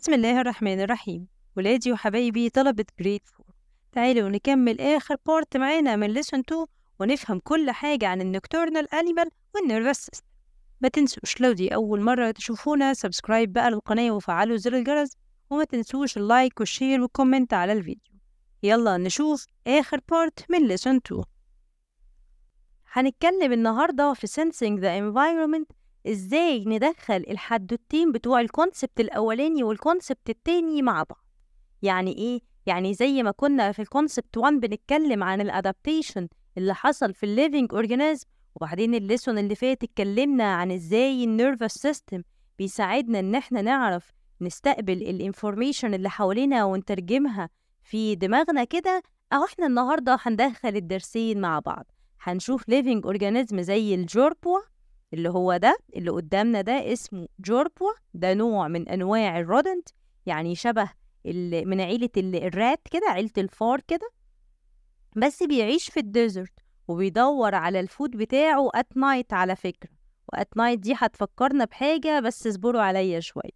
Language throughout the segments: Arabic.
بسم الله الرحمن الرحيم ولادي وحبايبي طلبة جريد فور تعالوا نكمل آخر بارت معانا من ليسون 2 ونفهم كل حاجة عن النكتورنال أنيمال والنيرفس سيستم ما تنسوش لو دي أول مرة تشوفونا سبسكرايب بقى للقناة وفعلوا زر الجرس وما تنسوش اللايك والشير والكومنت على الفيديو يلا نشوف آخر بارت من ليسون 2 هنتكلم النهاردة في sensing the environment ازاي ندخل الحدوتين بتوع الكونسبت الاولاني والكونسبت التاني مع بعض يعني ايه يعني زي ما كنا في الكونسبت 1 بنتكلم عن الادابتيشن اللي حصل في الليفينج اورجانيزم وبعدين الليسون اللي فات اتكلمنا عن ازاي النيرفس سيستم بيساعدنا ان احنا نعرف نستقبل الانفورميشن اللي حوالينا ونترجمها في دماغنا كده اهو احنا النهارده هندخل الدرسين مع بعض هنشوف ليفينج اورجانيزم زي الجوربوا اللي هو ده اللي قدامنا ده اسمه جوربوا ده نوع من أنواع الرودنت يعني شبه من عيلة الرات كده عيلة الفار كده بس بيعيش في الديزرت وبيدور على الفود بتاعه ات نايت على فكرة وات نايت دي هتفكرنا بحاجة بس اصبروا عليا شوية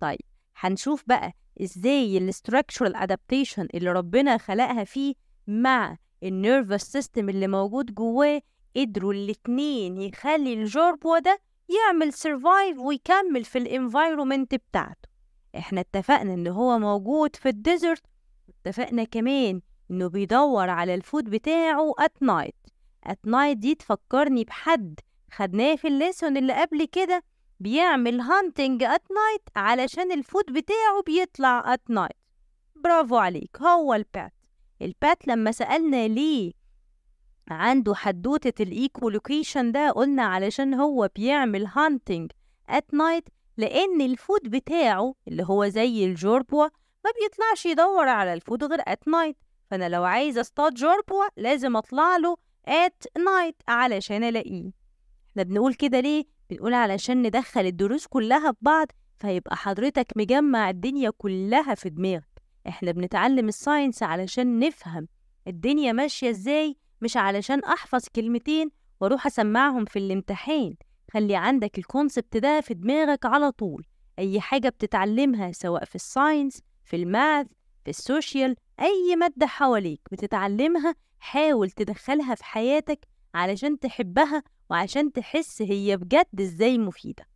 طيب هنشوف بقى ازاي الاستراكشرال ادابتيشن اللي ربنا خلقها فيه مع النيرفس سيستم اللي موجود جواه قدروا الاتنين يخلي الجوربو ده يعمل سيرفايف ويكمل في الانفايرومنت بتاعته احنا اتفقنا ان هو موجود في الديزرت اتفقنا كمان انه بيدور على الفود بتاعه ات نايت ات نايت دي تفكرني بحد خدناه في الليسون اللي قبل كده بيعمل هانتنج ات نايت علشان الفود بتاعه بيطلع ات نايت برافو عليك هو البات البات لما سألنا ليه عنده حدوتة الإيكولوكيشن ده قلنا علشان هو بيعمل هانتنج ات نايت لأن الفود بتاعه اللي هو زي الجوربوا ما بيطلعش يدور على الفود غير ات نايت فأنا لو عايزة اصطاد جوربوا لازم أطلع له ات نايت علشان ألاقيه احنا بنقول كده ليه؟ بنقول علشان ندخل الدروس كلها في بعض فيبقى حضرتك مجمع الدنيا كلها في دماغك احنا بنتعلم الساينس علشان نفهم الدنيا ماشية ازاي مش علشان أحفظ كلمتين وأروح أسمعهم في الامتحان خلي عندك الكونسبت ده في دماغك على طول أي حاجة بتتعلمها سواء في الساينس في الماث في السوشيال أي مادة حواليك بتتعلمها حاول تدخلها في حياتك علشان تحبها وعشان تحس هي بجد إزاي مفيدة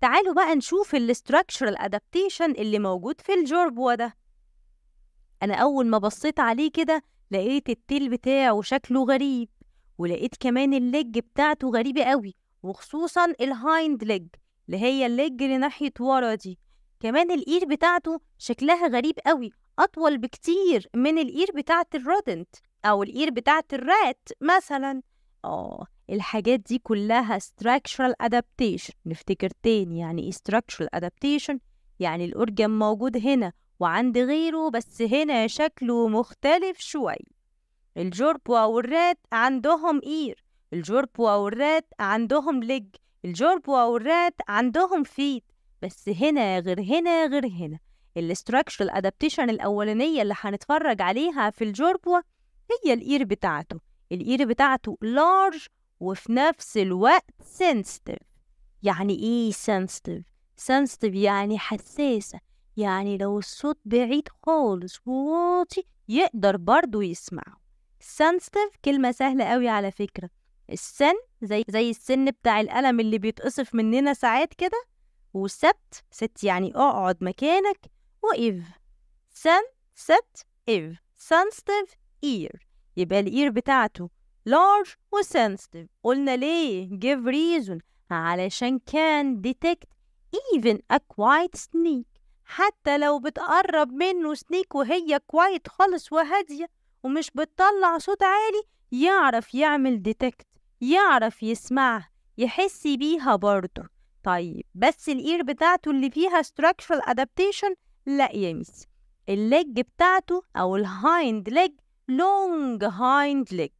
تعالوا بقى نشوف الاستراكشرال ادابتيشن اللي موجود في الجوربوا ده انا اول ما بصيت عليه كده لقيت التيل بتاعه شكله غريب ولقيت كمان الليج بتاعته غريبة قوي وخصوصا الهايند ليج اللي هي الليج اللي ناحية ورا دي كمان الإير بتاعته شكلها غريب قوي أطول بكتير من الإير بتاعة الرودنت أو الإير بتاعة الرات مثلا آه الحاجات دي كلها structural adaptation نفتكر تاني يعني ايه structural adaptation يعني الأورجان موجود هنا وعند غيره بس هنا شكله مختلف شوي الجربوة والرات عندهم إير الجربوة والرات عندهم لج الجربوة والرات عندهم فيت بس هنا غير هنا غير هنا الاستراكشرال ادابتيشن الاولانيه اللي هنتفرج عليها في الجربوة هي الاير بتاعته الاير بتاعته لارج وفي نفس الوقت sensitive يعني ايه sensitive؟ sensitive يعني حساسه يعني لو الصوت بعيد خالص وواطي يقدر برضو يسمعه sensitive كلمة سهلة قوي على فكرة السن زي زي السن بتاع القلم اللي بيتقصف مننا ساعات كده وست ست يعني اقعد مكانك وإيف سن ست إيف sensitive ear يبقى الإير بتاعته large و sensitive قلنا ليه give reason علشان كان detect even a quiet sneak حتى لو بتقرب منه سنيك وهي كوايت خالص وهادية ومش بتطلع صوت عالي يعرف يعمل ديتكت يعرف يسمعها يحس بيها برضه طيب بس الاير بتاعته اللي فيها structural adaptation لا يا ميس الليج بتاعته او الهايند ليج لونج هايند ليج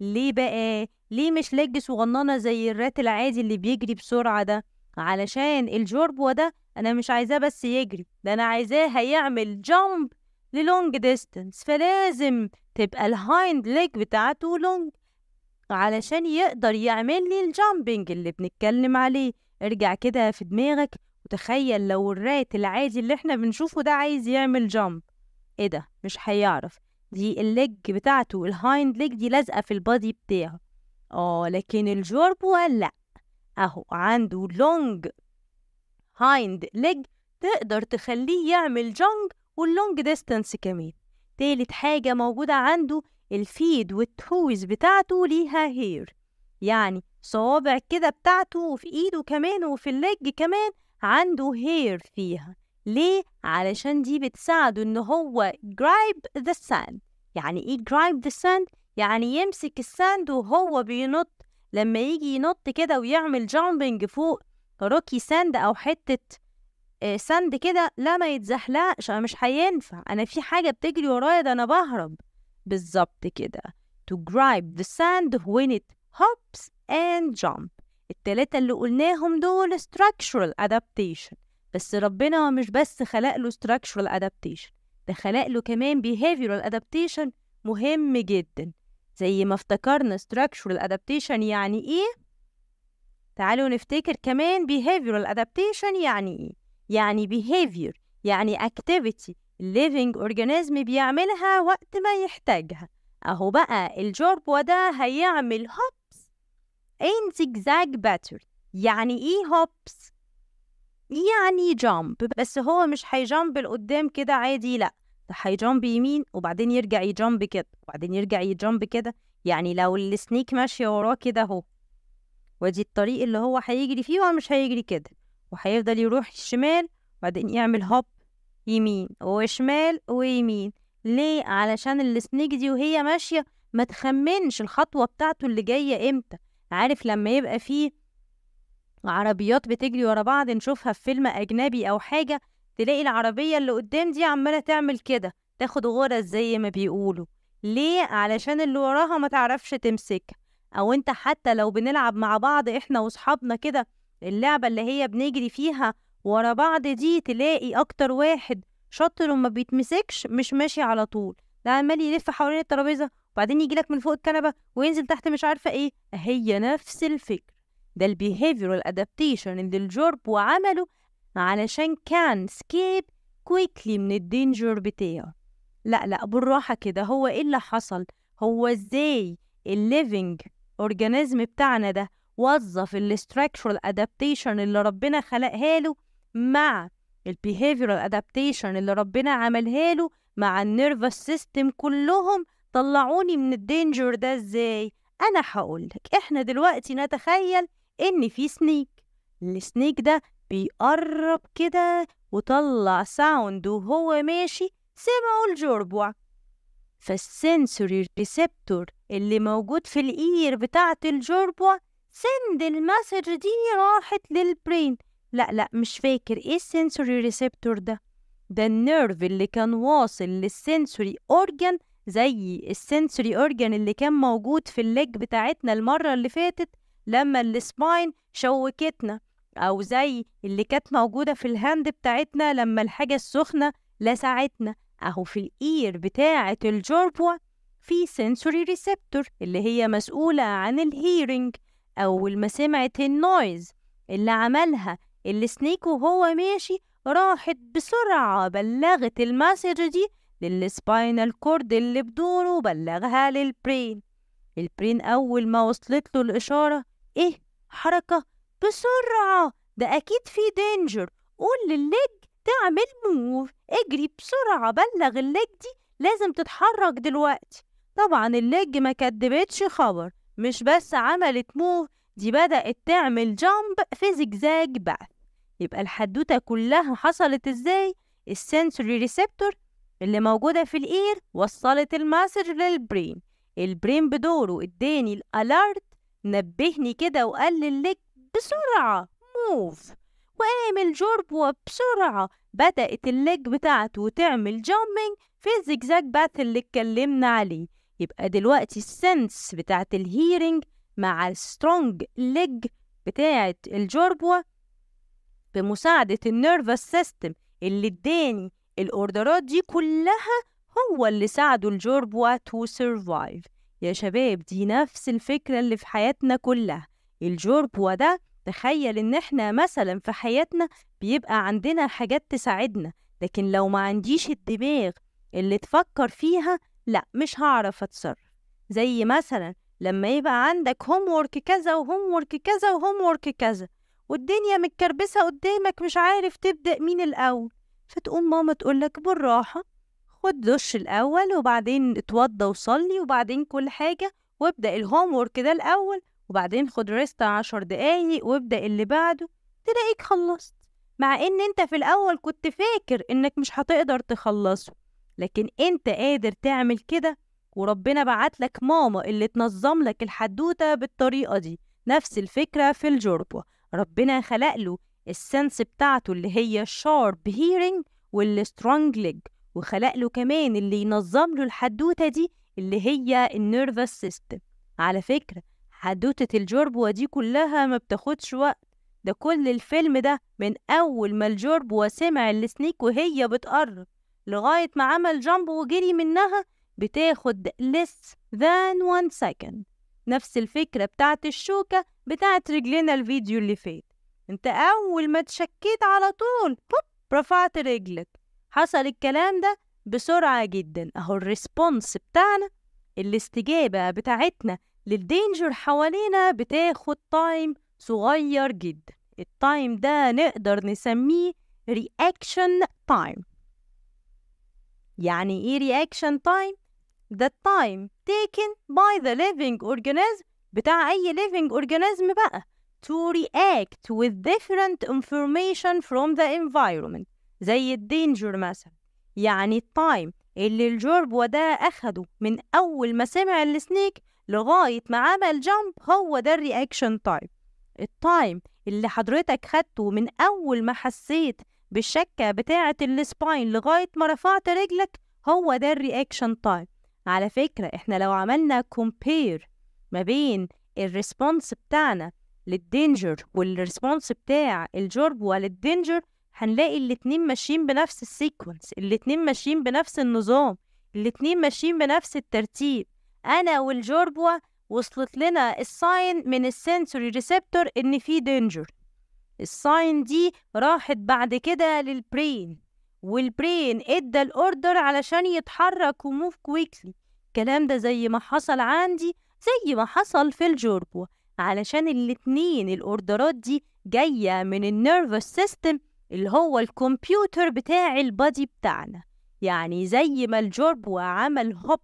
ليه بقى ليه مش لج صغننه زي الرات العادي اللي بيجري بسرعه ده علشان الجوربوه ده انا مش عايزاه بس يجري ده انا عايزاه هيعمل جامب للونج ديستنس فلازم تبقى الهايند ليج بتاعته لونج علشان يقدر يعمل لي الجامبنج اللي بنتكلم عليه ارجع كده في دماغك وتخيل لو الرات العادي اللي احنا بنشوفه ده عايز يعمل جامب ايه ده مش هيعرف دي الليج بتاعته الهايند ليج دي لازقه في البادي بتاعه اه لكن الجوربو لا اهو عنده لونج هايند ليج تقدر تخليه يعمل جونج واللونج ديستانس كمان تالت حاجة موجودة عنده الفيد والتحوز بتاعته ليها هير يعني صوابع كده بتاعته وفي ايده كمان وفي الليج كمان عنده هير فيها ليه؟ علشان دي بتساعده ان هو جرايب the sand يعني ايه جرايب the sand؟ يعني يمسك الساند وهو بينط لما يجي ينط كده ويعمل جامبنج فوق روكي ساند او حته آه، ساند كده لا ما يتزحلقش انا مش هينفع انا في حاجه بتجري ورايا ده انا بهرب بالظبط كده to grab the sand when it hops and jump التلاتة اللي قلناهم دول structural adaptation بس ربنا مش بس خلق له structural adaptation ده خلق له كمان behavioral adaptation مهم جدا زي ما افتكرنا structural adaptation يعني ايه تعالوا نفتكر كمان behavioral adaptation يعني إيه؟ يعني behavior يعني activity living organism بيعملها وقت ما يحتاجها أهو بقى الجرب وده هيعمل هوبس in zigzag pattern يعني إيه هوبس؟ يعني jump بس هو مش هيجامب لقدام كده عادي لأ ده هيجامب يمين وبعدين يرجع يجامب كده وبعدين يرجع يجامب كده يعني لو السنيك ماشية وراه كده أهو وادي الطريق اللي هو هيجري فيه ولا مش هيجري كده وهيفضل يروح شمال وبعدين يعمل هوب يمين وشمال ويمين ليه علشان السنيك دي وهي ماشيه ما تخمنش الخطوه بتاعته اللي جايه امتى عارف لما يبقى فيه عربيات بتجري ورا بعض نشوفها في فيلم اجنبي او حاجه تلاقي العربيه اللي قدام دي عماله تعمل كده تاخد غرز زي ما بيقولوا ليه علشان اللي وراها ما تعرفش تمسكها او انت حتى لو بنلعب مع بعض احنا واصحابنا كده اللعبة اللي هي بنجري فيها ورا بعض دي تلاقي اكتر واحد شاطر وما بيتمسكش مش ماشي على طول ده عمال يلف حوالين الترابيزة وبعدين يجي لك من فوق الكنبة وينزل تحت مش عارفة ايه هي نفس الفكر ده البيهيفيرال ادابتيشن اللي الجورب وعمله علشان كان سكيب كويكلي من الدينجر بتاعه لا لا بالراحة كده هو ايه اللي حصل هو ازاي الليفينج الاورجانيزم بتاعنا ده وظف الاستراكشرال ادابتيشن اللي ربنا خلقها له مع البيهيفيرال ادابتيشن اللي ربنا عملها له مع النيرفس سيستم كلهم طلعوني من الدينجر ده ازاي انا هقولك احنا دلوقتي نتخيل ان في سنيك السنيك ده بيقرب كده وطلع ساوند وهو ماشي سمعه الجربوع فالسنسوري ريسبتور اللي موجود في الإير بتاعة الجربوة سند المسج دي راحت للبرين لا لا مش فاكر ايه السنسوري ريسبتور ده ده النيرف اللي كان واصل للسنسوري اورجان زي السنسوري اورجان اللي كان موجود في الليج بتاعتنا المرة اللي فاتت لما السباين شوكتنا او زي اللي كانت موجودة في الهاند بتاعتنا لما الحاجة السخنة لسعتنا اهو في الاير بتاعة الجربوة في سنسوري ريسبتور اللي هي مسؤولة عن الهيرينج أو سمعة النويز اللي عملها السنيك وهو ماشي راحت بسرعة بلغت المسج دي للسباينال كورد اللي بدوره بلغها للبرين البرين أول ما وصلت له الإشارة إيه حركة بسرعة ده أكيد في دينجر قول للليج تعمل موف اجري بسرعة بلغ الليج دي لازم تتحرك دلوقتي طبعا الليج ما كدبتش خبر مش بس عملت موف دي بدأت تعمل جامب في زجزاج بعث يبقى الحدوتة كلها حصلت ازاي السنسوري ريسبتور اللي موجودة في الإير وصلت المسج للبرين البرين بدوره اداني الالارت نبهني كده وقال للليج بسرعة موف وقام الجرب وبسرعة بدأت الليج بتاعته تعمل جامبينج في الزجزاج بات اللي اتكلمنا عليه يبقى دلوقتي السنس بتاعت الهيرنج مع السترونج ليج بتاعت الجربوة بمساعدة النيرفس سيستم اللي اداني الاوردرات دي كلها هو اللي ساعده الجربوة تو سيرفايف يا شباب دي نفس الفكرة اللي في حياتنا كلها الجربوة ده تخيل ان احنا مثلا في حياتنا بيبقى عندنا حاجات تساعدنا لكن لو ما عنديش الدماغ اللي تفكر فيها لا مش هعرف اتصرف زي مثلا لما يبقى عندك هوم وورك كذا وهوم وورك كذا وهوم وورك كذا والدنيا متكربسة قدامك مش عارف تبدأ مين الأول فتقوم ماما تقولك بالراحة خد دش الأول وبعدين اتوضى وصلي وبعدين كل حاجة وابدأ الهوم وورك ده الأول وبعدين خد ريست عشر دقايق وابدأ اللي بعده تلاقيك خلصت مع ان انت في الأول كنت فاكر انك مش هتقدر تخلصه لكن انت قادر تعمل كده وربنا بعت لك ماما اللي تنظم لك الحدوتة بالطريقة دي نفس الفكرة في الجوربة ربنا خلق له السنس بتاعته اللي هي شارب هيرنج والسترونج ليج وخلق له كمان اللي ينظم له الحدوتة دي اللي هي النيرفس سيستم على فكرة حدوتة الجربوة دي كلها ما بتاخدش وقت ده كل الفيلم ده من أول ما الجربوة سمع السنيك وهي بتقرب لغاية ما عمل جامب وجري منها بتاخد less than one second نفس الفكرة بتاعت الشوكة بتاعت رجلنا الفيديو اللي فات انت أول ما تشكيت على طول بوب رفعت رجلك حصل الكلام ده بسرعة جدا أهو الريسبونس بتاعنا الاستجابة بتاعتنا للدينجر حوالينا بتاخد تايم صغير جدا التايم ده نقدر نسميه reaction time يعني إيه reaction time؟ the time taken by the living organism بتاع أي living organism بقى to react with different information from the environment زي الدينجر مثلا يعني التايم اللي الجربوة ده أخده من أول ما سمع السنيك لغاية ما عمل جامب هو ده الرياكشن تايم التايم اللي حضرتك خدته من أول ما حسيت بالشكة بتاعة السباين لغاية ما رفعت رجلك هو ده الرياكشن تايم على فكرة احنا لو عملنا كومبير ما بين الريسبونس بتاعنا للدينجر والريسبونس بتاع الجربوة للدينجر هنلاقي الاتنين ماشيين بنفس السيكونس الاتنين ماشيين بنفس النظام الاتنين ماشيين بنفس الترتيب انا والجربوة وصلت لنا الساين من السنسوري ريسبتور ان في دينجر الساين دي راحت بعد كده للبرين والبرين ادى الاوردر علشان يتحرك وموف كويكلي الكلام ده زي ما حصل عندي زي ما حصل في الجربوة علشان الاتنين الاوردرات دي جاية من النيرفوس سيستم اللي هو الكمبيوتر بتاع البادي بتاعنا يعني زي ما الجوربو عمل هوب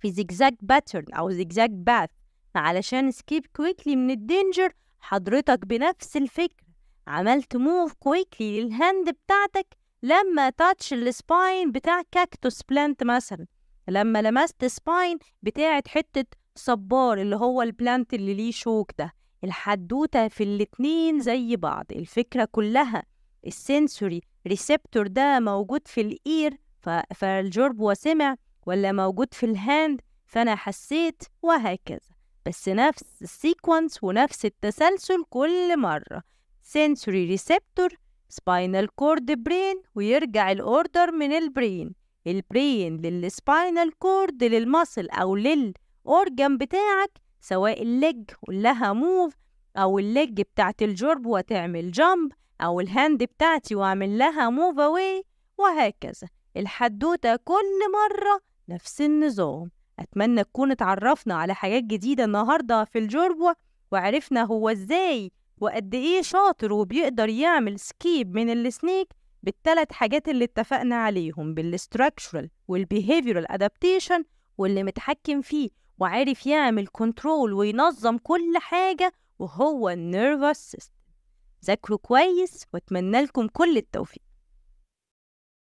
في زجزاج باترن او زجزاج باث علشان سكيب كويكلي من الدينجر حضرتك بنفس الفكرة عملت موف كويكلي للهاند بتاعتك لما تاتش السباين بتاع كاكتوس بلانت مثلا لما لمست سباين بتاعت حتة صبار اللي هو البلانت اللي ليه شوك ده الحدوتة في الاتنين زي بعض الفكرة كلها السنسوري ريسبتور ده موجود في الإير فالجرب وسمع ولا موجود في الهاند فأنا حسيت وهكذا بس نفس السيكونس ونفس التسلسل كل مرة sensory receptor spinal cord brain ويرجع الأوردر من البرين البرين للسباينال كورد للمصل أو للأورجان بتاعك سواء الليج كلها موف أو الليج بتاعت الجرب وتعمل جامب أو الهاند بتاعتي وأعمل لها موف أواي وهكذا الحدوتة كل مرة نفس النظام أتمنى تكون اتعرفنا على حاجات جديدة النهاردة في الجربة وعرفنا هو إزاي وقد إيه شاطر وبيقدر يعمل سكيب من السنيك بالتلات حاجات اللي اتفقنا عليهم بالستراكشرال والبيهيفيرال ادابتيشن واللي متحكم فيه وعارف يعمل كنترول وينظم كل حاجة وهو النيرفس سيستم ذاكروا كويس واتمنى لكم كل التوفيق